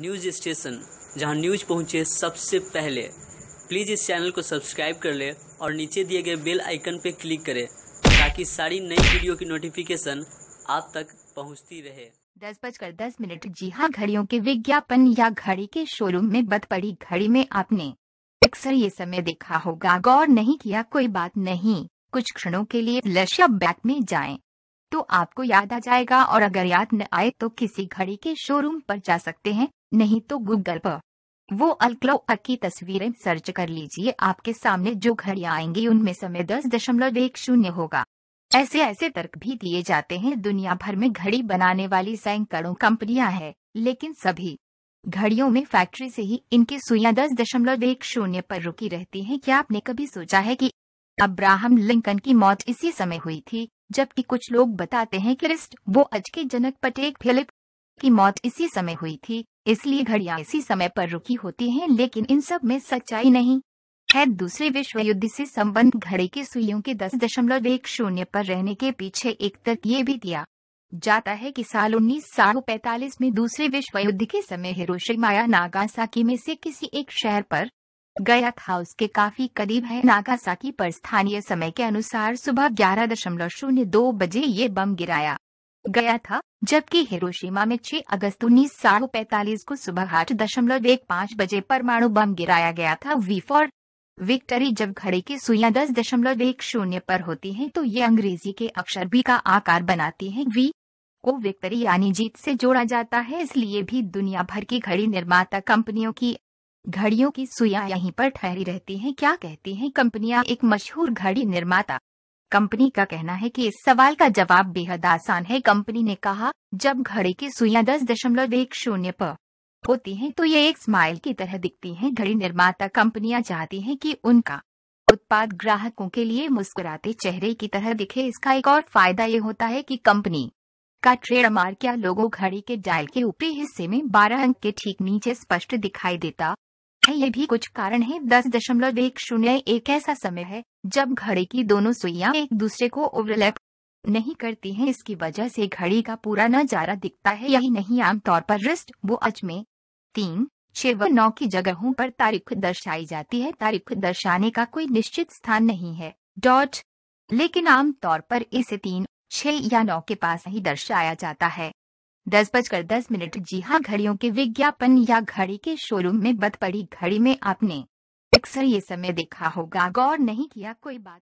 News station जहां news पहुंचे सबसे पहले प्लीज़ इस चैनल को सब्सक्राइब कर ले और नीचे दिए गए बेल आइकन पर क्लिक करें ताकि सारी नई वीडियो की नोटिफिकेशन आप तक पहुंचती रहे दस बजकर दस मिनट जी हाँ घड़ियों के विज्ञापन या घड़ी के शोरूम में बद पड़ी घड़ी में आपने अक्सर ये समय देखा होगा गौर नहीं किया कोई बात नहीं कुछ क्षणों के लिए लश्य बैक में जाएं। तो आपको याद आ जाएगा और अगर याद न आए तो किसी घड़ी के शोरूम पर जा सकते हैं नहीं तो गूगल पर वो अल्क्लोअ की तस्वीरें सर्च कर लीजिए आपके सामने जो घड़ियां आएंगी उनमें समय दस दशमलव एक शून्य होगा ऐसे ऐसे तर्क भी दिए जाते हैं दुनिया भर में घड़ी बनाने वाली सैकड़ों कंपनियां हैं लेकिन सभी घड़ियों में फैक्ट्री से ही इनकी सुइयां दस दशमलव एक शून्य पर रुकी रहती हैं क्या आपने कभी सोचा है कि अब्राहम लिंकन की मौत इसी समय हुई थी जबकि कुछ लोग बताते हैं कि रिस्ट वो अज के जनक पटेक फिलिप की मौत इसी समय हुई थी इसलिए घड़िया इसी समय पर रुकी होती हैं लेकिन इन सब में सच्चाई नहीं है दूसरे विश्व युद्ध से संबंध घड़े की सुइयों के दस दशमलव एक शून्य पर रहने के पीछे एक तर्क ये भी दिया जाता है कि साल उन्नीस में दूसरे विश्व युद्ध के समय हिरोशिमाया नागासाकी में से किसी एक शहर पर गया था उसके काफी करीब है नागासाकी पर स्थानीय समय के अनुसार सुबह ग्यारह दशमलव शून्य दो बजे ये बम गिराया गया था जबकि हिरोशिमा में 6 अगस्त उन्नीस साढ़ पैतालीस को सुबह आठ दशमलव एक पाँच बजे परमाणु बम गिराया गया था वी फॉर विक्टरी जब घड़ी की सुइयां दस दशमलव एक शून्य पर होती हैं तो ये अंग्रेजी के अक्षर भी का आकार बनाती हैं वी को विक्टरी यानी जीत से जोड़ा जाता है इसलिए भी दुनिया भर की घड़ी निर्माता कंपनियों की घड़ियों की सुइयां यहीं पर ठहरी रहती हैं क्या कहती हैं कंपनियां एक मशहूर घड़ी निर्माता कंपनी का कहना है कि इस सवाल का जवाब बेहद आसान है कंपनी ने कहा जब घड़ी की सुइयां दस दशमलव एक शून्य पर होती हैं तो ये एक स्माइल की तरह दिखती हैं घड़ी निर्माता कंपनियां चाहती हैं कि उनका उत्पाद ग्राहकों के लिए मुस्कुराते चेहरे की तरह दिखे इसका एक और फायदा ये होता है कि कंपनी का ट्रेडमार्क या लोगो घड़ी के डायल के ऊपरी हिस्से में बारह अंक के ठीक नीचे स्पष्ट दिखाई देता ये भी कुछ कारण है दस दशमलव एक शून्य एक ऐसा समय है जब घड़ी की दोनों सुइयां एक दूसरे को ओवरलैप नहीं करती हैं इसकी वजह से घड़ी का पूरा नजारा दिखता है यही नहीं आमतौर पर रिस्ट अच में तीन छह व नौ की जगहों पर तारीख दर्शाई जाती है तारीख दर्शाने का कोई निश्चित स्थान नहीं है डॉट लेकिन आमतौर पर इसे तीन छह या नौ के पास ही दर्शाया जाता है दस बजकर दस मिनट जी हाँ घड़ियों के विज्ञापन या घड़ी के शोरूम में बद पड़ी घड़ी में आपने अक्सर ये समय देखा होगा गौर नहीं किया कोई बात